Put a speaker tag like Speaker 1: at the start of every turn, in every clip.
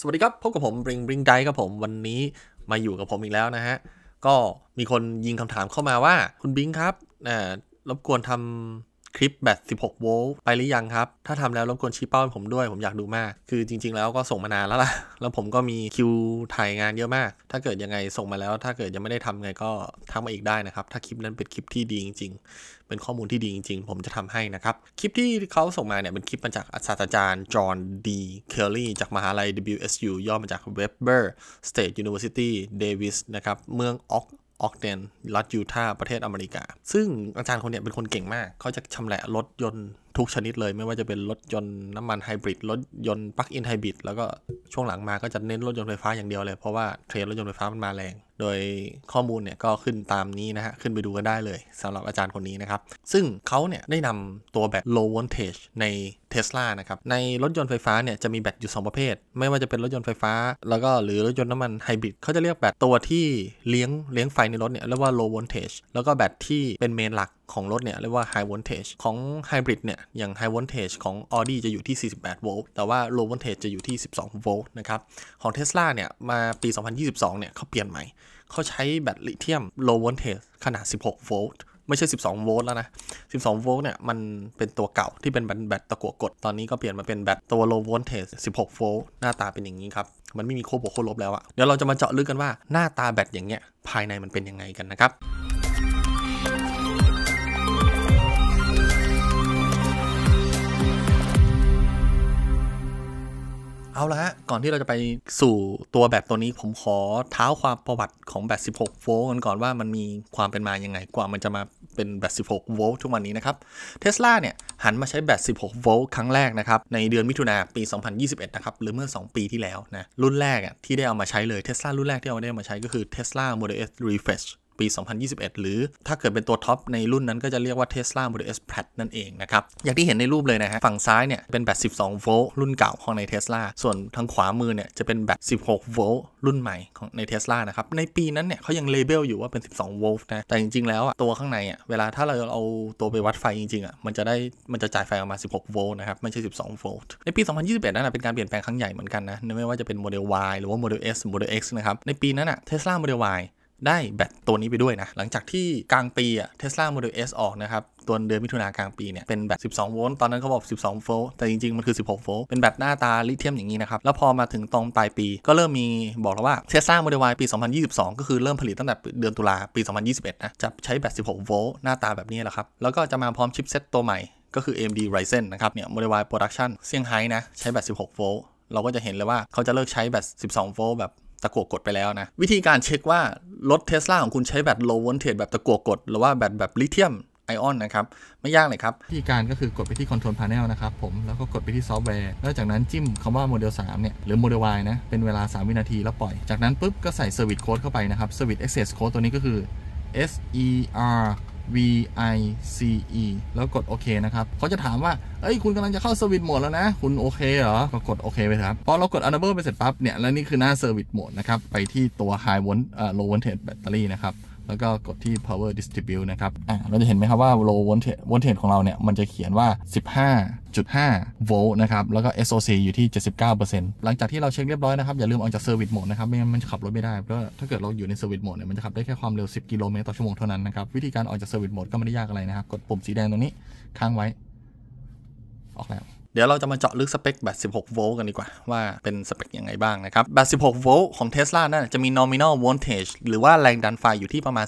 Speaker 1: สวัสดีครับ พบกับผมริงริงไดครับผม วันนี้มาอยู่กับผมอีกแล้วนะฮะ ก็มีคนยิงคำถามเข้ามาว่า คุณบิงครับอ่ารบกวนทคลิปแบต16โวลต์ไปหรือยังครับ ถ้าทำแล้วรบกวนชี้เป้าให้ผมด้วย ผมอยากดูมาก คือจริง ๆแล้วก็ส่งมานานแล้วล่ะ แล้วผมก็มีคิวถ่ายงานเยอะมาก ถ้าเกิดยังไงส่งมาแล้ว ถ้าเกิดยังไม่ได้ทำไงก็ทำมาอีกได้นะครับ ถ้าคลิปนั้นเป็นคลิปที่ดีจริง ๆ เป็นข้อมูลที่ดีจริง ๆ ผมจะทำให้นะครับ คลิปที่เขาส่งมาเนี่ยเป็นคลิปมาจากศาสตราจารย์จอห์นดีเคอร์รีจากมหาลัย WSU ย่อมาจาก Weber State University Davis นะครับ เมืองออกออกเดนรัฐยูทาห์ประเทศอเมริกา ซึ่งอาจารย์คนนี้เป็นคนเก่งมาก เขาจะชำแหละรถยนต์ทุกชนิดเลย ไม่ว่าจะเป็นรถยนต์น้ำมันไฮบริด รถยนต์ปลั๊กอินไฮบริด แล้วก็ช่วงหลังมาก็จะเน้นรถยนต์ไฟฟ้าอย่างเดียวเลย เพราะว่าเทรนด์รถยนต์ไฟฟ้ามันมาแรงโดยข้อมูลเนี่ยก็ขึ้นตามนี้นะฮะ ขึ้นไปดูกันได้เลยสำหรับอาจารย์คนนี้นะครับ ซึ่งเขาเนี่ย ได้นำตัวแบต low voltage ใน Tesla นะครับ ในรถยนต์ไฟฟ้าเนี่ยจะมีแบตอยู่ 2 ประเภท ไม่ว่าจะเป็นรถยนต์ไฟฟ้า แล้วก็หรือรถยนต์น้ำมันไฮบริดเขาจะเรียกแบตตัวที่เลี้ยงเลี้ยงไฟในรถเนี่ยเรียกว่า low voltage แล้วก็แบตที่เป็นเมนหลักของรถเนี่ยเรียกว่า high voltage ของ hybrid เนี่ยอย่าง high voltage ของ Audi จะอยู่ที่48โวลต์แต่ว่า low voltage จะอยู่ที่12โวลต์นะครับ ของ Tesla เนี่ยมาปี2022เนี่ยเขาเปลี่ยนใหม่เขาใช้แบตลิเธียม low voltage ขนาด 16 โวลต์ ไม่ใช่ 12 โวลต์แล้วนะ 12 โวลต์เนี่ยมันเป็นตัวเก่าที่เป็นแบตตะกั่วกด ตอนนี้ก็เปลี่ยนมาเป็นแบตตัว low voltage 16 โวลต์ หน้าตาเป็นอย่างนี้ครับ มันไม่มีโคบวกโคลบแล้วอะเดี๋ยวเราจะมาเจาะลึกกันว่าหน้าตาแบตอย่างเงี้ยภายในมันเป็นยังไงกันนะครับเอาละฮะก่อนที่เราจะไปสู่ตัวแบบตัวนี้ผมขอเท้าความประวัติของแบต16โวลต์กันก่อนว่ามันมีความเป็นมายังไงกว่ามันจะมาเป็นแบต16โวลต์ทุกวันนี้นะครับเทสลาเนี่ยหันมาใช้แบต16โวลต์ครั้งแรกนะครับในเดือนมิถุนาปี 2021 นะครับ หรือเมื่อ 2 ปีที่แล้วนะ รุ่นแรกอ่ะที่ได้เอามาใช้เลยเทสลารุ่นแรกที่เอาได้มาใช้ก็คือเทสลาโมเดล S Refresh ปี 2021 หรือถ้าเกิดเป็นตัวท็อปในรุ่นนั้น ก็จะเรียกว่า Tesla Model S p l a t นั่นเองนะครับ อย่างที่เห็นในรูปเลยนะฮะ ฝั่งซ้ายเนี่ยเป็นแบต12โวลต์รุ่นเก่าของใน Tesla ส่วนทางขวามือเนี่ยจะเป็นแบต16โวลต์รุ่นใหม่ของใน Tesla นะครับ ในปีนั้นเนี่ยเขายังเลเบลอยู่ว่าเป็น 12โวลต์นะ แต่จริงๆ แล้วอ่ะตัวข้างในอ่ะเวลาถ้าเราเอาตัวไปวัดไฟจริงๆอ่ะมันจะได้มันจะจ่ายไฟออกมา 16โวลต์นะครับไม่ใช่12โวลต์ ในปี 2021นั้นเป็นการเปลี่ยนแปลงครั้งใหญ่เหมือนกันนะไม่ว่าจะเป็นโมเดล Y หรือว่าโมเดล S X นะครับในปีนั้นอ่ะ Tesla Model Y ได้แบตตัวนี้ไปด้วยนะ หลังจากที่กลางปีอะเทสลาโมเดลเอออกนะครับตัวเดือนมิถุนากลางปีเนี่ย เป็นแบต12โวลต์ตอนนั้นเขาบอก12โวลต์แต่จริงๆ มันคือ16โวลต์เป็นแบตหน้าตาลิเทียมอย่างนี้นะครับ แล้วพอมาถึงตรงปลายปี ก็เริ่มมีบอกแล้วว่าเทสลาโมเดลวปี 2022 ก็คือ เริ่มผลิตตั้งแต่เดือนตุลาปี 2021นะจะใช้แบต16โวลต์หน้าตาแบบนี้แหละครับแล้วก็จะมาพร้อมชิปเซตตัวใหม่ก็คือ AMD Ryzen นะครับเนี่ย Model Y p r o d u c t i o เซี่ยงไฮ้นะใช้แบต16โวลต์เราก็จะเห็นเลยว่าเขาจะเลิกใช้แบต12โวลต์แบบตะกวกดไปแล้วนะวิธีการเช็คว่า รถเทสลาของคุณใช้แบต low voltage แบบตะกวกด หรือว่าแบตแบบลิเธียมไอออนนะครับ ไม่ยากเลยครับ วิธีการก็คือกดไปที่คอนโทรลพาร์เนลนะครับผมแล้วก็กดไปที่ซอฟต์แวร์แล้วจากนั้นจิ้มคำว่าโมเดล3เนี่ย หรือโมเดล Y นะ เป็นเวลา 3 วินาทีแล้วปล่อยจากนั้นปุ๊บก็ใส่ Service Code เข้าไปนะครับ Service Access Code ตัวนี้ก็คือ S E R VICE แล้วกดโอเคนะครับ เขาจะถามว่า เอ้ย คุณกำลังจะเข้าซอร์วิสโหมดแล้วนะ คุณโอเคเหรอ ก็กดโอเคไปครับ พอเรากด Enable ไปเสร็จปั๊บ เนี่ย แล้วนี่คือหน้าซอร์วิสโหมดนะครับ ไปที่ตัว High Volt เอ่อ Low Voltage Battery นะครับแล้วก็กดที่ power distribute นะครับ อ่าเราจะเห็นไหมครับว่า low voltage voltage ของเราเนี่ย มันจะเขียนว่า 15.5 โวลต์นะครับ แล้วก็ SOC อยู่ที่ 79%หลังจากที่เราเช็คเรียบร้อยนะครับ อย่าลืมออกจาก service mode นะครับ ไม่งั้นมันขับรถไม่ได้ เพราะถ้าเกิดเราอยู่ใน service mode เนี่ย มันจะขับได้แค่ความเร็ว 10 กิโลเมตรต่อชั่วโมงเท่านั้นนะครับ วิธีการออกจาก service mode ก็ไม่ได้ยากอะไรนะครับ กดปุ่มสีแดงตรงนี้ ค้างไว้ ออกแล้วเดี๋ยวเราจะมาเจาะลึกสเปคแบต16โวลต์กันดีกว่า ว่าเป็นสเปคยังไงบ้างนะครับ แบต16โวลต์ของเทสลานั่นจะมี nominal voltage หรือว่าแรงดันไฟอยู่ที่ประมาณ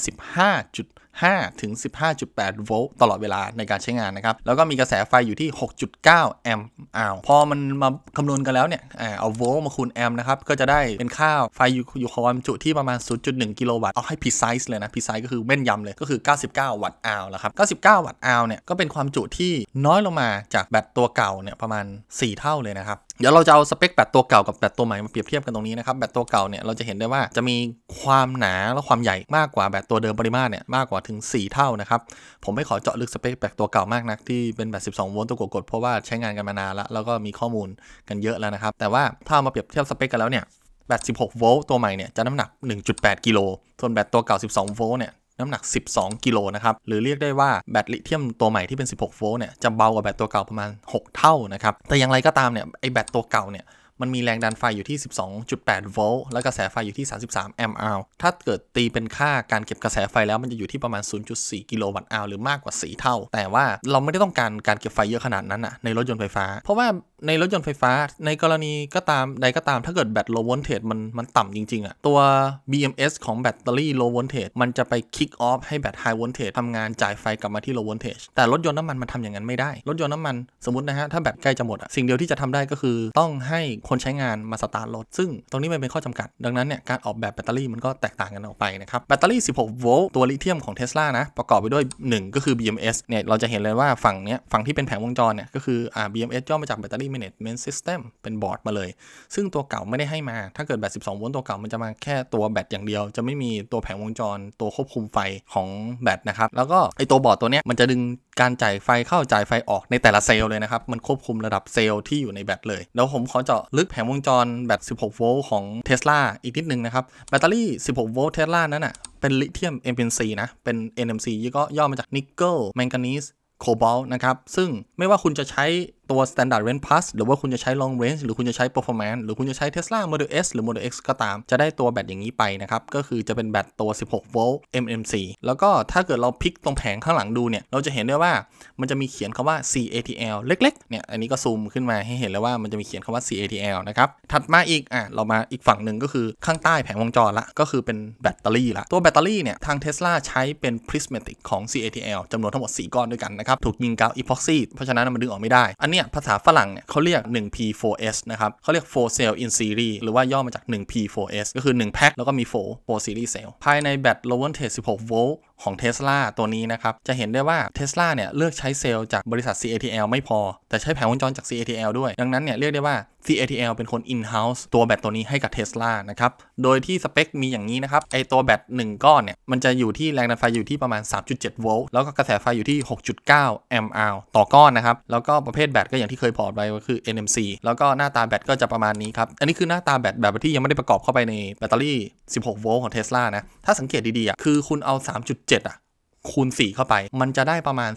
Speaker 1: 15 5 ถึง 15.8โวลต์ตลอดเวลาในการใช้งานนะครับ แล้วก็มีกระแสไฟอยู่ที่ 6.9แอมป์อาว พอมันมาคำนวณกันแล้วเนี่ย เอาโวลต์มาคูณแอมป์นะครับ ก็จะได้เป็นค่าไฟอยู่ความจุที่ประมาณ 0.1 กิโลวัตต์ เอาให้ precise เลยนะ precise ก็คือแม่นยำเลย ก็คือ 99วัตต์อาวแล้วครับ 99วัตต์อาว เนี่ย ก็เป็นความจุที่น้อยลงมาจากแบตตัวเก่าเนี่ยประมาณ 4 เท่าเลยนะครับเดี๋ยว เราจะเอาสเปคแบตตัวเก่ากับแบตตัวใหม่มาเปรียบเทียบกันตรงนี้นะครับแบตตัวเก่าเนี่ยเราจะเห็นได้ว่าจะมีความหนาและความใหญ่มากกว่าแบตตัวเดิมปริมาตรเนี่ยมากกว่าถึง 4 เท่านะครับผมไม่ขอเจาะลึกสเปคแบตตัวเก่ามากนักที่เป็นแบต12โวลต์ตัวกดเพราะว่าใช้งานกันมานานแล้วแล้วก็มีข้อมูลกันเยอะแล้วนะครับแต่ว่าถ้ามาเปรียบเทียบสเปคกันแล้วเนี่ยแบต16โวลต์ตัวใหม่เนี่ยจะน้ำหนัก 1.8กิโลส่วนแบตตัวเก่า 12โวลต์เนี่ยน้ำหนัก 12 กิโลนะครับ หรือเรียกได้ว่าแบตลิเทียมตัวใหม่ที่เป็น 16โวลต์เนี่ยจะเบากว่าแบตตัวเก่าประมาณ 6 เท่านะครับ แต่อย่างไรก็ตามเนี่ยไอแบตตัวเก่าเนี่ย มันมีแรงดันไฟอยู่ที่ 12.8 โวลต์ และกระแสไฟอยู่ที่ 33 แอมป์อัลถ้าเกิดตีเป็นค่าการเก็บกระแสไฟแล้วมันจะอยู่ที่ประมาณ 0.4 กิโลวัตต์อัลหรือมากกว่า 4 เท่า แต่ว่าเราไม่ได้ต้องการการเก็บไฟเยอะขนาดนั้นนะในรถยนต์ไฟฟ้า เพราะว่าในรถยนต์ไฟฟ้า ในกรณีก็ตามใดก็ตาม ถ้าเกิดแบตโลวอลเทจมันมันต่ำจริงๆอะตัว BMS ของแบตเตอรี่โลวอลเทจมันจะไปคิกออฟให้แบตไฮวอลเทจทำงานจ่ายไฟกลับมาที่โลวอลเทจแต่รถยนต์น้ำมันมันทำอย่างนั้นไม่ได้ รถยนต์น้ำมันสมมตินะฮะ ถ้าแบตใกล้จะหมดอะสิ่งเดียวที่จะทำได้ก็คือต้องให้คนใช้งานมาสตาร์ทรถซึ่ง ตรงนี้มันเป็นข้อจำกัด ดังนั้นเนี่ยการออกแบบแบตเตอรี่มันก็แตกต่างกันออกไปนะครับแบตเตอรี่ 16โวลต์ตัวลิเธียมของเทสลานะประกอบไปด้วย1ก็คือ BMS เนี่ยเราจะเห็นเลยว่าฝั่งเนี้ยฝั่งที่เป็นแผงวงจรเนี่ยก็คืออ่า BMS ย่อมาจากแบตเตอรี่ Management System เป็นบอร์ดมาเลย ซึ่งตัวเก่าไม่ได้ให้มา ถ้าเกิดแบต12 โวลต์ตัวเก่ามันจะมาแค่ตัวแบตอย่างเดียว จะไม่มีตัวแผงวงจรตัวควบคุมไฟของแบตนะครับ แล้วก็ไอตัวบอร์ดตัวเนี้ยมันจะดึงการจ่ายไฟเข้าจ่ายไฟออกในแต่ละเซลล์เลยนะครับมันควบคุมระดับเซลล์ที่อยู่ในแบตเลยแล้วผมขอเจาะลึกแผงวงจรแบต 16 โวลต์ของเท s l a อีกนิดนึงนะครับแบตเตอรี่ 16 โวลต์เท s l a นั้นอ่ะเป็นลิเธียม NMC นะเป็น NMC ก็ย่อมาจากนิกเกิลแมงกานีสโคบอลต์นะครับซึ่งไม่ว่าคุณจะใช้ตัว standard range plus หรือว่าคุณจะใช้ long range หรือคุณจะใช้ performance หรือคุณจะใช้ Tesla Model S หรือ Model X ก็ตาม จะได้ตัวแบตอย่างนี้ไปนะครับ ก็คือจะเป็นแบตตัว16โวลต์ MMC แล้วก็ถ้าเกิดเราพลิกตรงแผงข้างหลังดูเนี่ย เราจะเห็นได้ว่ามันจะมีเขียนคำว่า CATL เล็กๆ เนี่ย อันนี้ก็ซูมขึ้นมาให้เห็นแล้วว่ามันจะมีเขียนคำว่า CATL นะครับ ถัดมาอีก อ่ะ เรามาอีกฝั่งหนึ่งก็คือข้างใต้แผงวงจรละ ก็คือเป็นแบตเตอรี่ละ ตัวแบตเตอรี่เนี่ยทาง Tesla ใช้เป็น prismatic ของ CATL จำนวนทั้งหมด4ก้อนด้วยกันนะครับถูกยิงกาวอีพ็อกซี่เพราะฉะนั้นมันดึงออกไม่ได้ อันนี้ี่ยภาษาฝรั่งเนี่ยเขาเรียก 1P4S นะครับ เขาเรียก4 cell in series หรือว่าย่อมาจาก 1P4S ก็คือ1แพ็คแล้วก็มี4 4 series cell ภายในแบต l o w o l t e 16โวลต์ของ Tesla ตัวนี้นะครับ จะเห็นได้ว่า Tesla เนี่ยเลือกใช้เซลล์จากบริษัท CATL ไม่พอ แต่ใช้แผงวงจรจาก CATL ด้วย ดังนั้นเนี่ยเรียกได้ว่า CATL เป็นคน in-house ตัวแบตตัวนี้ให้กับ Tesla นะครับ โดยที่สเปค มีอย่างนี้นะครับ ไอตัวแบต1ก้อนเนี่ย มันจะอยู่ที่แรงดันไฟอยู่ที่ประมาณ 3.7โวลต์ แล้วก็กระแสไฟอยู่ที่6.9แอมป์อาวต่อก้อนนะครับ แล้วก็ประเภทแบตก็อย่างที่เคยพอร์ตไ้ก็คือ NMC แล้วก็หน้าตาแบตก็จะประมาณนี้ครับ อันนี้คือหน้าตาแบตแบบที่ยังไม่ได้ประกอบเข้าไปในแบตเตอรี่16โวลต์ของ Tesla นะ ถ้าสังเกตดีๆอ่ะคือคุณเอา 3.7 อ่ะคูณ 4 เข้าไป มันจะได้ประมาณ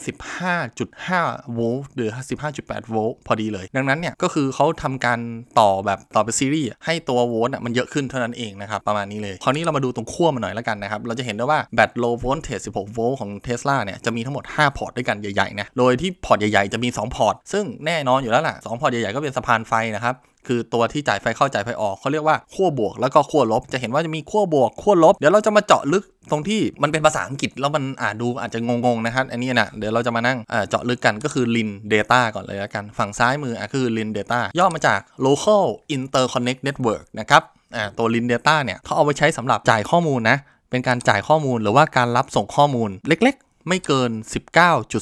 Speaker 1: 15.5โวลต์หรือ 15.8โวลต์พอดีเลย ดังนั้นเนี่ย ก็คือเขาทำการต่อแบบต่อเป็นซีรีส์ให้ตัวโวลต์มันเยอะขึ้นเท่านั้นเองนะครับ ประมาณนี้เลยคราวนี้เรามาดูตรงขั้วมันหน่อยแล้วกันนะครับ เราจะเห็นได้ว่าแบตโลโวลต์เทส16โวลต์ของเทสลาเนี่ย จะมีทั้งหมด 5 พอร์ตด้วยกันใหญ่ๆนะโดยที่พอร์ตใหญ่ ๆจะมี2พอร์ตซึ่งแน่นอนอยู่แล้วล่ะ2พอร์ตใหญ่ๆก็เป็นสะพานไฟนะครับคือตัวที่จ่ายไฟเข้าจ่ายไฟออกเขาเรียกว่าขั้วบวกแล้วก็ขั้วลบจะเห็นว่าจะมีขั้วบวกขั้วลบเดี๋ยวเราจะมาเจาะลึกตรงที่มันเป็นภาษาอังกฤษแล้วมันอ่านดูอาจจะงง ๆ นะครับอันนี้นะเดี๋ยวเราจะมานั่งเจาะลึกกันก็คือ lin data ก่อนเลยแล้วกัน ฝั่งซ้ายมืออ่ะคือ lin data ย่อมาจาก local interconnect network นะครับอ่าตัว lin data เนี่ยเขาเอาไว้ใช้สำหรับจ่ายข้อมูลนะเป็นการจ่ายข้อมูลหรือว่าการรับส่งข้อมูลเล็กไม่เกิน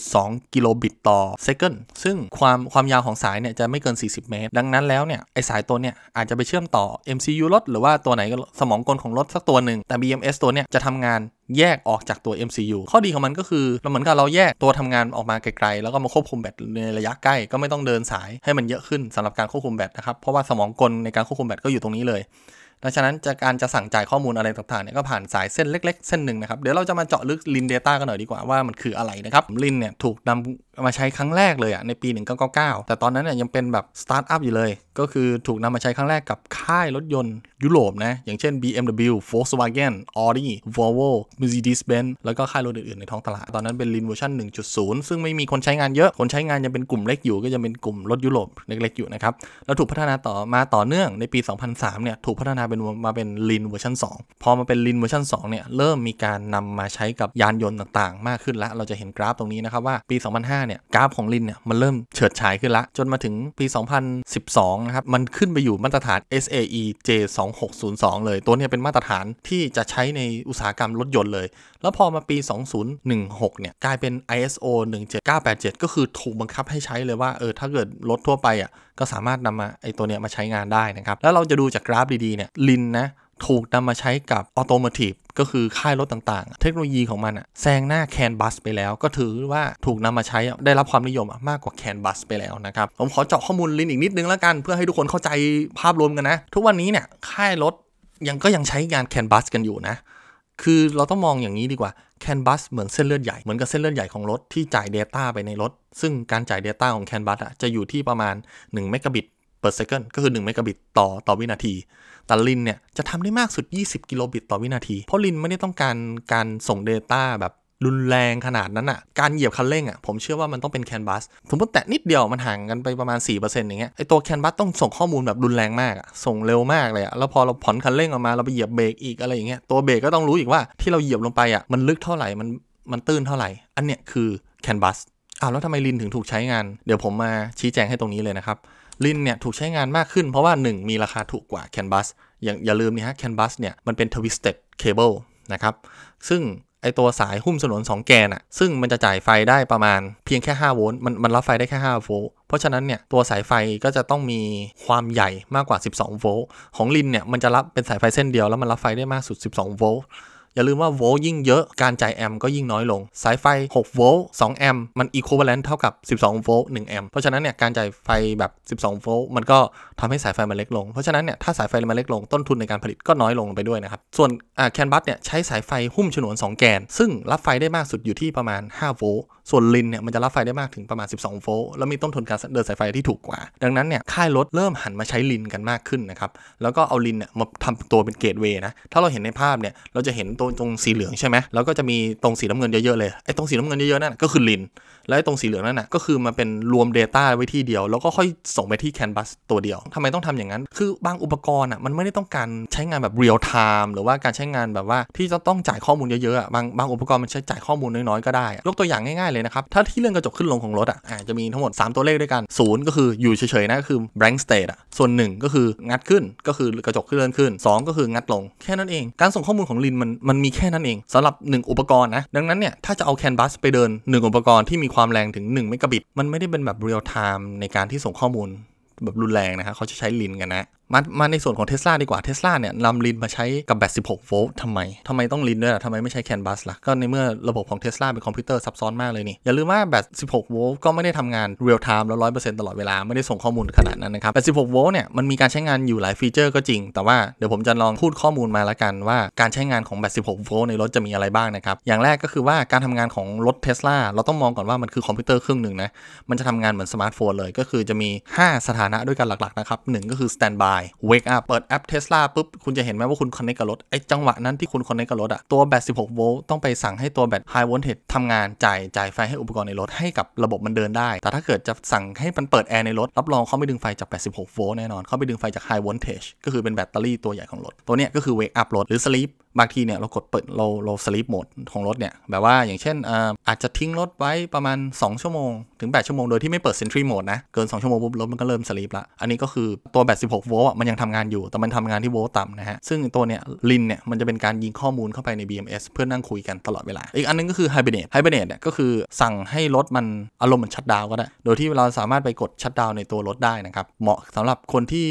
Speaker 1: 19.2 กิโลบิตต่อเซคันซึ่งความความยาวของสายเนี่ยจะไม่เกิน 40 เมตร ดังนั้นแล้วเนี่ยไอสายตัวเนี่ยอาจจะไปเชื่อมต่อ MCU รถ หรือว่าตัวไหนก็สมองกลของรถสักตัวหนึ่ง แต่ BMS ตัวเนี่ยจะทำงานแยกออกจากตัว MCU ข้อดีของมันก็คือเราเหมือนกับเราแยกตัวทำงานออกมาไกล ๆ แล้วก็มาควบคุมแบตในระยะใกล้ ก็ไม่ต้องเดินสายให้มันเยอะขึ้นสำหรับการควบคุมแบตนะครับ เพราะว่าสมองกลในการควบคุมแบตก็อยู่ตรงนี้เลยดังนั้นจากการจะสั่งจ่ายข้อมูลอะไรต่างๆ เนี่ยก็ผ่านสายเส้นเล็ก ๆ เส้นหนึ่งนะครับ เดี๋ยวเราจะมาเจาะลึกลิน Data กันหน่อยดีกว่าว่ามันคืออะไรนะครับลินเนี่ยถูกนำมาใช้ครั้งแรกเลยอะในปี 1999 แต่ตอนนั้นเนี่ยยังเป็นแบบสตาร์ทอัพอยู่เลย ก็คือถูกนำมาใช้ครั้งแรกกับค่ายรถยนต์ยุโรปนะ อย่างเช่น BMW Volkswagen Audi Volvo Mercedes-Benz แล้วก็ค่ายรถอื่นๆ ในท้องตลาด ตอนนั้นเป็น l e นเวอร์ชัน1.0 ซึ่งไม่มีคนใช้งานเยอะ คนใช้งานยังเป็นกลุ่มเล็กอยู่ ก็ยังเป็นกลุ่มรถยุโรป เล็กๆอยู่นะครับ แล้วถูกพัฒนาต่อมาต่อเนื่องในปี 2003 เนี่ย ถูกพัฒนาเป็นมาเป็น l e นเวอร์ชัน2 พอมาเป็น l e นเวอร์ชัน2 เนี่ย เริ่มมีการนำมาใช้กับยานยนต์ต่างๆ มากขึ้นแล้วเราจะเห็นกราฟตรงนี้นะครับว่าปี 2005นี่ยกราฟของลินเนี่ยมันเริ่มเฉิดฉายขึ้นละ จนมาถึงปี 2012นะครับมันขึ้นไปอยู่มาตรฐาน SAE J2602 เลย ตัวนี้เป็นมาตรฐานที่จะใช้ในอุตสาหกรรมรถยนต์เลย แล้วพอมาปี 2016เนี่ยกลายเป็น ISO 17987 ก็คือถูกบังคับให้ใช้เลยว่าเออถ้าเกิดรถทั่วไปอ่ะก็สามารถนำมาไอตัวเนี้ยมาใช้งานได้นะครับแล้วเราจะดูจากกราฟดีๆเนี่ยลินนะถูกนำมาใช้กับออโตมอทีฟก็คือค่ายรถต่างๆ เทคโนโลยีของมันอะแซงหน้าแคนบัสไปแล้ว ก็ถือว่าถูกนำมาใช้ได้รับความนิยมมากกว่าแคนบัสไปแล้วนะครับ ผมขอเจาะข้อมูลลินอีกนิดนึงแล้วกันเพื่อให้ทุกคนเข้าใจภาพรวมกันนะ ทุกวันนี้เนี่ยค่ายรถยังก็ยังใช้งานแคนบัสกันอยู่นะ คือเราต้องมองอย่างนี้ดีกว่าแคนบัสเหมือนเส้นเลือดใหญ่เหมือนกับเส้นเลือดใหญ่ของรถที่จ่าย Data ไปในรถซึ่งการจ่าย Data ของแคนบัสอะจะอยู่ที่ประมาณ1เมกะบิต per second ก็คือ1เมกะบิตต่อ ต่อวินาที แต่ลินเนี่ยจะทำได้มากสุด 20 กิโลบิตต่อวินาที เพราะลินไม่ได้ต้องการการส่ง Data แบบรุนแรงขนาดนั้นอะ่ะ การเหยียบคันเร่งอะ่ะผมเชื่อว่ามันต้องเป็นแคนบัสสมมติแตะนิดเดียวมันห่างกันไปประมาณ4%อย่างเงี้ย ไอตัวแคนบัสต้องส่งข้อมูลแบบรุนแรงมากอะ่ะส่งเร็วมากเลยอะ่ะ แล้วพอเราผ่อนคันเร่งออกมาเราไปเหยียบเบรกอีกอะไรอย่างเงี้ย ตัวเบรกก็ต้องรู้อีกว่าที่เราเหยียบลงไปอะ่ะมันลึกเท่าไหร่ มันมันตื้นเท่าไหร่ อันเนี้ยคือแคนบัสอ้าวแล้วทำไมลินถึงถูกใช้งานเดี๋ยวผมมาชี้แจงให้ตรงนี้เลยนะครับลินเนี่ยถูกใช้งานมากขึ้น เพราะว่า 1 มีราคาถูกกว่า Canvas อย่าอย่าลืมนะฮะ Canvas เนี่ยมันเป็น twisted cable นะครับ ซึ่งไอตัวสายหุ้มสนวน2 แกนอะซึ่งมันจะจ่ายไฟได้ประมาณเพียงแค่5โวลต์มันมันรับไฟได้แค่5โวลต์เพราะฉะนั้นเนี่ยตัวสายไฟก็จะต้องมีความใหญ่มากกว่า 12โวลต์ของลินเนี่ยมันจะรับเป็นสายไฟเส้นเดียวแล้วมันรับไฟได้มากสุด 12โวลต์อย่าลืมว่าโวลต์ยิ่งเยอะการจ่ายแอมก็ยิ่งน้อยลงสายไฟ6โวลต์2แอมป์มันอีโคเวลเลนต์เท่ากับ 12โวลต์1แอมป์เพราะฉะนั้นเนี่ยการจ่ายไฟแบบ 12โวลต์มันก็ทำให้สายไฟมันเล็กลง เพราะฉะนั้นเนี่ยถ้าสายไฟมันเล็กลง ต้นทุนในการผลิตก็น้อยลงไปด้วยนะครับส่วนแคนบัสเนี่ยใช้สายไฟหุ้มฉนวน 2 แกน ซึ่งรับไฟได้มากสุดอยู่ที่ประมาณ5โวลต์ส่วนลินเนี่ยมันจะรับไฟได้มากถึงประมาณ12โวลต์แล้วมีต้นทุนการเดินสายไฟที่ถูกกว่า ดังนั้นเนี่ยค่ายรถเริ่มหันมาใช้ลินกันมากขึ้นนะครับแล้วก็เอาลินเนี่ยมาทำตัวเป็นเกตเวย์นะถ้าเราเห็นในภาพเนี่ยเราจะเห็นตรงตรงสีเหลืองใช่ไหมแล้วก็จะมีตรงสีน้ำเงินเยอะ ๆ เลยไอ้ตรงสีน้ำเงินเยอะ ๆ นั่นก็คือลิน แล้วไอ้ตรงสีเหลืองนั่นก็คือมันเป็นรวม Data ไว้ที่เดียวแล้วก็ค่อยส่งไปที่แคนบัสตัวเดียว ทำไมต้องทำอย่างนั้น คือบางอุปกรณ์อ่ะมันไม่ได้ต้องการใช้งานแบบเรียลไทม์หรือว่าการใช้งานแบบว่าที่จะต้องจ่ายข้อมูลเยอะๆบางบางอุปกรณ์มันใช้จ่ายข้อมูลน้อยๆก็ได้ยกตัวอย่างง่ายๆเลยนะครับถ้าที่เรื่องกระจกขึ้นลงของรถอ่ะจะมีทั้งหมด 3 ตัวเลขด้วยกัน0ก็คืออยู่เฉยๆนะก็คือ blank state อ่ะส่วน1ก็คืองัดขึ้นก็คือกระจกขึ้นเลื่อนขึ้น 2 ก็คืองัดลงแค่นั้นเอง การส่งข้อมูลของลินมันมันมีแค่นั้นเอง สำหรับ 1 อุปกรณ์นะ ดังนั้นเนี่ย ถ้าจะเอาแคนบัสไปเดิน 1 อุปกรณ์ที่มีความแรงถึง1เมกะบิตมันไม่ได้เป็นแบบเรียลไทม์ในการที่ส่งข้อมูล แบบรุนแรงนะครับเขาจะใช้ลินกันนะมามาในส่วนของเทสลาดีกว่าเทสลาเนี่ยนำลินมาใช้กับแบต16โวลต์ทำไม ทำไมต้องลินด้วยล่ะทำไมไม่ใช้แคนบัสล่ะ ก็ในเมื่อระบบของเทสลาเป็นคอมพิวเตอร์ซับซ้อนมากเลยนี่ อย่าลืมว่าแบต16โวลต์ก็ไม่ได้ทำงานเรียลไทม์แล้วร้อตลอดเวลา ไม่ได้ส่งข้อมูลขนาดนั้นนะครับ แบต16โวลต์เนี่ยมันมีการใช้งานอยู่หลายฟีเจอร์ก็จริง แต่ว่าเดี๋ยวผมจะลองพูดข้อมูลมาละกัน ว่าการใช้งานของแบต16โวลต์ในรถจะมีอะไรบ้างนะครับ อย่างแรกก็คือว่าการทำงานของรถเทสลาเราต้องมองก่อนว่ามันคือคอมพิวเตอร์เครื่องหนึ่งนะมันจะทำงานเหมือนสมาร์ทโฟนเลยก็คือจะมี 5 สถานะด้วยกันหลักๆนะครับ1ก็คือ standby Wake Up เปิดแอป Tesla ปุ๊บ คุณจะเห็นไหมว่าคุณคอนเนคกับรถ ไอ้จังหวะนั้นที่คุณคอนเนคกับรถอะตัวแบต16โวลต์ต้องไปสั่งให้ตัวแบต High Voltage ทำงานจ่ายจ่ายไฟให้อุปกรณ์ในรถ ให้กับระบบมันเดินได้ แต่ถ้าเกิดจะสั่งให้มันเปิดแอร์ในรถ รับรองเขาไม่ดึงไฟจาก86โวลต์แน่นอน เขาไปดึงไฟจาก High Voltage ก็คือเป็นแบตเตอรี่ตัวใหญ่ของรถตัวเนี้ยก็คือ Wake Up รถหรือ Sleep บางทีเนี่ยเรากดเปิดเราเราสลีปโหมดของรถเนี่ย แบบว่าอย่างเช่นอาจจะทิ้งรถไว้ประมาณ 2 ชั่วโมง ถึง 8 ชั่วโมงโดยที่ไม่เปิดเซนทรีโหมดนะเกิน 2 ชั่วโมงปุ๊บรถมันก็เริ่มสลีปละอันนี้ก็คือตัวแบต16โวลต์มันยังทำงานอยู่ แต่มันทำงานที่โวลต์ต่ำนะฮะ ซึ่งตัวเนี่ยลินเนี่ยมันจะเป็นการยิงข้อมูลเข้าไปใน BMS เพื่อนั่งคุยกันตลอดเวลา อีกอันนึงก็คือไฮบริดไฮบริดเนี่ยก็คือสั่งให้รถมันอารมณ์มันชัดดาวก็ได้โดยที่เราสามารถไปกดชัดดาวในตัวรถได้นะครับเหมาะสำหรับคนที่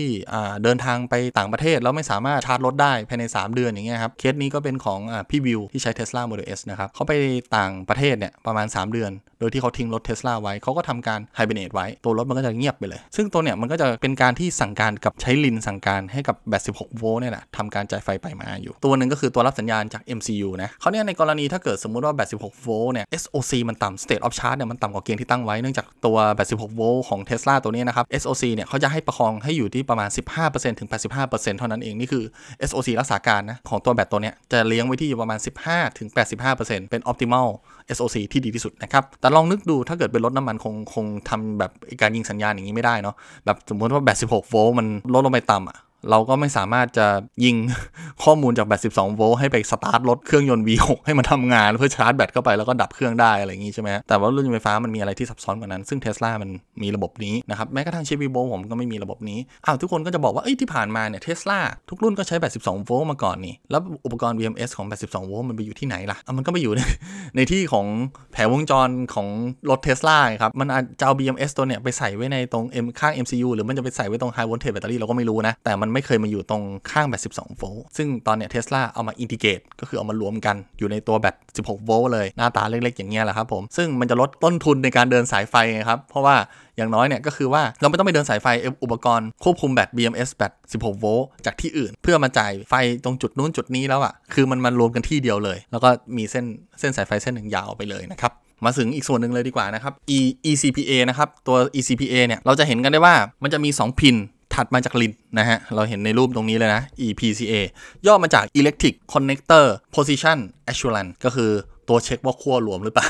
Speaker 1: เดินทางไปต่างประเทศแล้วไม่สามารถชาร์จรถได้ภายใน 3 เดือนอย่างเงี้ยครับเคสนี้ก็เป็นของพี่วิวที่ใช้ Tesla Model S นะครับ เขาไปต่างประเทศเนี่ยประมาณ 3 เดือนโดยที่เขาทิ้งรถเทสลาไว้ เขาก็ทำการไฮเบรเนตไว้ ตัวรถมันก็จะเงียบไปเลย ซึ่งตัวเนี่ยมันก็จะเป็นการที่สั่งการกับใช้ลินสั่งการให้กับแบต16โวลต์เนี่ยแหละทำการจ่ายไฟไปมาอยู่ ตัวหนึ่งก็คือตัวรับสัญญาณจาก MCU นะเขาเนี่ยในกรณีถ้าเกิดสมมติว่าแบต16โวลต์เนี่ย SOC มันต่ำ state of charge เนี่ยมันต่ำกว่าเกณฑ์ที่ตั้งไว้ เนื่องจากตัวแบต16โวลต์ของเทสลาตัวนี้นะครับ SOC เนี่ยเขาจะให้ประคองให้อยู่ที่ประมาณ 15%ถึง85%เท่านั้นเองนี่คือ SOC รักษาการนะของตัวแบตตัวเนี้ยจะเลี้ยงไว้ที่อยู่ประมาณ 15ถึง85%เป็น optimal SOC ที่ดีที่สุดนะครับ แต่ลองนึกดูถ้าเกิดเป็นรถน้ำมัน คงคงทำแบบการยิงสัญญาณอย่างนี้ไม่ได้เนาะ แบบสมมติว่าแบต16โวลต์มันลดลงไปต่ำอะเราก็ไม่สามารถจะยิงข้อมูลจากแบต12โวลต์ให้ไปสตาร์ทรถเครื่องยนต์ V6 ให้มันทำงานเพื่อชาร์จแบตเข้าไปแล้วก็ดับเครื่องได้อะไรอย่างนี้ใช่ไหม แต่ว่ารุ่นไฟฟ้ามันมีอะไรที่ซับซ้อนกว่านั้น ซึ่งเทสลามันมีระบบนี้นะครับแม้กระทั่งชิปวีโบผมก็ไม่มีระบบนี้อ้าวทุกคนก็จะบอกว่า เอ้ยที่ผ่านมาเนี่ยเทสลาทุกรุ่นก็ใช้แบต12โวลต์มาก่อนนี่ แล้วอุปกรณ์ BMS ของแบต12โวลต์มันไปอยู่ที่ไหนล่ะมันก็ไปอยู่ในที่ของแผงวงจรของรถเทสลาครับ มันอาจจะเอา BMS ตัวเนี่ยไปใส่ไว้ในตรง M ข้าง MCU หรือมันจะไปใส่ไว้ตรง High Voltage Battery เราก็ไม่รู้นะแต่มันไม่เคยมาอยู่ตรงข้างแบต12 โวลต์ ซึ่งตอนเนี้ยเทสลาเอามาอินทิเกตก็คือเอามารวมกันอยู่ในตัวแบต 16 โวลต์เลยหน้าตาเล็กๆอย่างเงี้ยแหละครับผม ซึ่งมันจะลดต้นทุนในการเดินสายไฟครับ เพราะว่าอย่างน้อยเนี่ยก็คือว่าเราไม่ต้องไปเดินสายไฟอุปกรณ์ควบคุมแบต BMS แบต 16 โวลต์จากที่อื่น เพื่อมาจ่ายไฟตรงจุดนู้นจุดนี้แล้วอะ่ะคือมันมันรวมกันที่เดียวเลย แล้วก็มีเส้นเส้นสายไฟเส้นหนึ่งยาวไปเลยนะครับมาถึงอีกส่วนหนึ่งเลยดีกว่านะครับ e ECPA นะครับตัว ECPA เนี่ยเราจะเห็นกันได้ว่ามันจะมี2พินัดมาจากลินนะฮะเราเห็นในรูปตรงนี้เลยนะ EPCA ย่อมาจาก Electric Connector Position Assurance ก็คือตัวเช็คว่าขั้วรวมหรือเปล่า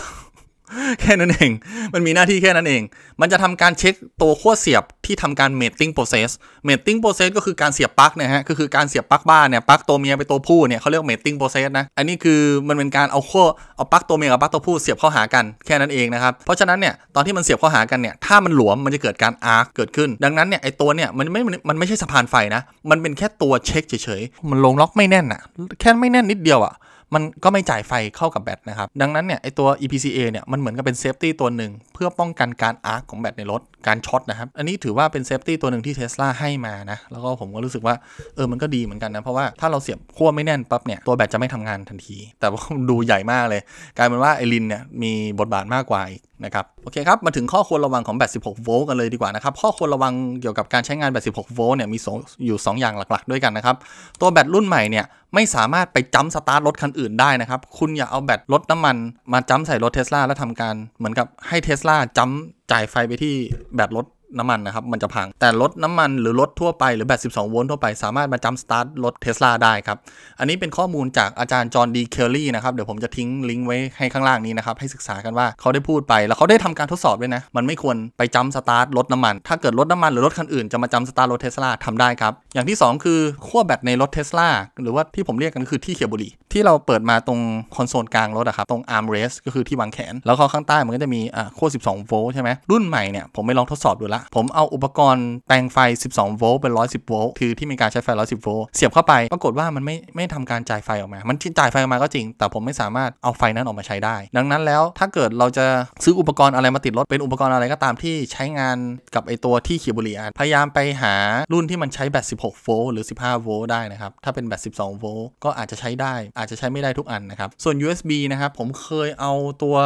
Speaker 1: แค่นั้นเอง มันมีหน้าที่แค่นั้นเอง มันจะทำการเช็คตัวขั้วเสียบที่ทำการเม t ติ้งโปรเซส เม t ติ้งโปรเซสก็คือการเสียบปลั๊กนะฮะ ก็คือการเสียบปลั๊กบ้านเนี่ย ปลั๊กตัวเมียไปตัวผู้เนี่ยเขาเรียกเม t ติ้งโปรเซสนะ อันนี้คือมันเป็นการเอาขั้ว เอาปลั๊กตัวเมียกับปลั๊กตัวผู้เสียบเข้าหากันแค่นั้นเองนะครับ เพราะฉะนั้นเนี่ย ตอนที่มันเสียบเข้าหากันเนี่ย ถ้ามันหลวมมันจะเกิดการอร์คเกิดขึ้น ดังนั้นเนี่ย ไอตัวเนี่ยมันไม่ มันไม่ใช่สะพานไฟนะมันเป็นแค่ตัวเช็คเฉยๆมันลงล็อกไม่แน่นอะแค่ไม่แน่นนิดเดียวอะมันก็ไม่จ่ายไฟเข้ากับแบตนะครับ ดังนั้นเนี่ยไอตัว EPCA เนี่ยมันเหมือนกับเป็นเซฟตี้ตัวหนึ่งเพื่อป้องกันการอาร์คของแบตในรถ การช็อตนะครับ อันนี้ถือว่าเป็นเซฟตี้ตัวหนึ่งที่เทสลาให้มานะ แล้วก็ผมก็รู้สึกว่า เออมันก็ดีเหมือนกันนะ เพราะว่าถ้าเราเสียบขั้วไม่แน่นปั๊บเนี่ยตัวแบตจะไม่ทำงานทันที แต่ว่าดูใหญ่มากเลยกลายเป็นว่าไอลินเนี่ยมีบทบาทมากกว่าอีกนะครับโอเคครับ มาถึงข้อควรระวังของแบต16โวลต์กันเลยดีกว่านะครับ ข้อควรระวังเกี่ยวกับการใช้งานแบต16โวลต์เนี่ยมีอยู่ 2 อย่างหลักๆด้วยกันนะครับ ตัวแบตรุ่นใหม่เนี่ย ไม่สามารถไปจัมสตาร์ทรถคันอื่นได้นะครับ คุณอย่าเอาแบตรถน้ำมัน มาจัมใส่รถเทสลาแล้วทำการเหมือนกับให้เทสลาจัมจ่ายไฟไปที่แบตรถน้ำมันนะครับมันจะพังแต่รถน้ำมันหรือรถทั่วไปหรือแบต12 โวลต์ทั่วไปสามารถมาจัมสตาร์ทรถเทสลาได้ครับ อันนี้เป็นข้อมูลจากอาจารย์จอห์นดีเคลลี่นะครับเดี๋ยวผมจะทิ้งลิงก์ไว้ให้ข้างล่างนี้นะครับให้ศึกษากันว่าเขาได้พูดไปแล้วเขาได้ทำการทดสอบด้วยนะ มันไม่ควรไปจัมสตาร์ทรถน้ำมันถ้าเกิดรถน้ำมันหรือรถคันอื่นจะมาจัมสตาร์ทรถเทสลาทำได้ครับอย่างที่ 2คือขั้วแบตในรถเทสลาหรือว่าที่ผมเรียกกันคือที่เคียบุรีที่เราเปิดมาตรงคอนโซลกลางรถอะครับตรงอาร์มเรสก็คือที่วางแขนแล้ว้อข้างใต้มันก็จะมีอ่าขั้ว12โวลต์ใช่ไหมรุ่นใหม่เนี่ยผมไม่ลองทดสอบดูละผมเอาอุปกรณ์แปลงไฟ12โวลต์เป็น110โวลต์คือที่มีการใช้ไฟ110โวลต์เสียบเข้าไปปรากฏว่ามันไม่ไม่ทำการจ่ายไฟออกมา มันจ่ายไฟออกมาก็จริง แต่ผมไม่สามารถเอาไฟนั้นออกมาใช้ได้ ดังนั้นแล้วถ้าเกิดเราจะซื้ออุปกรณ์อะไรมาติดรถเป็นอุปกรณ์อะไรก็ตามที่ใช้งานกับไอตัวที่ขียบุหรี่พยายามไปหารุ่นที่มันใช้แบต16โวลต์หรือ 15โวลต์ได้นะครับถ้าเป็นแบต12โวลต์ก็อาจจะใช้ได้อาจจะใช้ไม่ได้ทุกอันนะครับ ส่วน USB นะครับ ผมเคยเอาตัว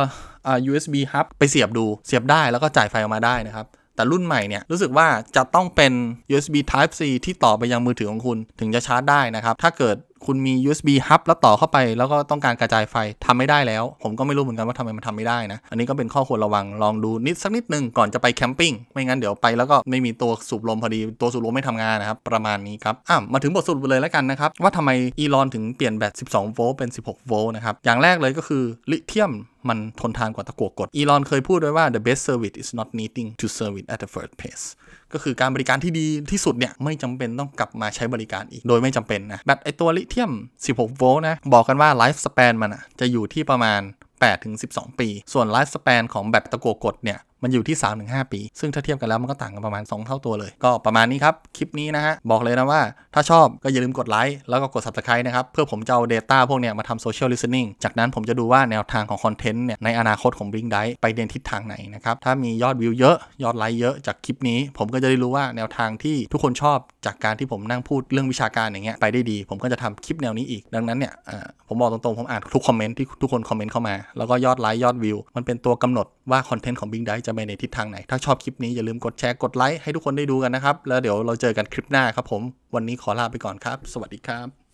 Speaker 1: USB hub ไปเสียบดู เสียบได้แล้วก็จ่ายไฟออกมาได้นะครับ แต่รุ่นใหม่เนี่ย รู้สึกว่าจะต้องเป็น USB Type C ที่ต่อไปยังมือถือของคุณถึงจะชาร์จได้นะครับ ถ้าเกิดคุณมี USB hub แล้วต่อเข้าไปแล้วก็ต้องการกระจายไฟทำไม่ได้แล้ว ผมก็ไม่รู้เหมือนกันว่าทำไมมันทำไม่ได้นะ อันนี้ก็เป็นข้อควรระวังลองดูนิดสักนิดหนึ่งก่อนจะไปแคมปิ้งไม่งั้นเดี๋ยวไปแล้วก็ไม่มีตัวสูบลมพอดีตัวสูบลมไม่ทำงานนะครับ ประมาณนี้ครับ อ่ะ มาถึงบทสรุปเลยแล้วกันนะครับ ว่าทำไมอีลอนถึงเปลี่ยนแบต12โวลต์เป็น 16โวลต์นะครับอย่างแรกเลยก็คือลิเธียมมันทนทานกว่าตะกั่วกดอีลอนเคยพูดไว้ว่า the best service is not needing to serve it at the first place ก็คือการบริการที่ดีที่สุดเนี่ย ไม่จำเป็นต้องกลับมาใช้บริการอีก โดยไม่จำเป็นนะ แบตไอตัวลิเธียม 16โวลต์นะ บอกกันว่าไลฟ์สเปนมันอะจะอยู่ที่ประมาณ 8 ถึง 12 ปี ส่วนไลฟ์สเปนของแบตตะโกกดเนี่ยมันอยู่ที่3-5ปี ซึ่งถ้าเทียบกันแล้วมันก็ต่างกันประมาณ 2 เท่าตัวเลย ก็ประมาณนี้ครับ คลิปนี้นะฮะ บอกเลยนะว่า ถ้าชอบก็อย่าลืมกดไลค์ แล้วก็กด subscribe นะครับ เพื่อผมจะเอา Data พวกเนี้ยมาทำ social listening จากนั้นผมจะดูว่าแนวทางของคอนเทนต์เนี่ย ในอนาคตของ Blink d i ไปเดินทิศทางไหนนะครับ ถ้ามียอดวิวเยอะยอดไลค์เยอะจากคลิปนี้ผมก็จะได้รู้ว่าแนวทางที่ทุกคนชอบจากการที่ผมนั่งพูดเรื่องวิชาการอย่างเงี้ยไปได้ดี ผมก็จะทำคลิปแนวนี้อีกดังนั้นเนี่ยผมบอกตรงๆ ผมอ่านทุกคอมเมนต์ที่ทุกคนคอมเมนต์เข้ามา แล้วก็ยอดไลค์ยอดวิว มันเป็นตัวกำหนดว่าคอนเทนต์ของ Big d i จะไปในทิศทางไหน ถ้าชอบคลิปนี้อย่าลืมกดแชร์กดไลค์ให้ทุกคนได้ดูกันนะครับ แล้วเดี๋ยวเราเจอกันคลิปหน้าครับผมวันนี้ขอลาไปก่อนครับ สวัสดีครับ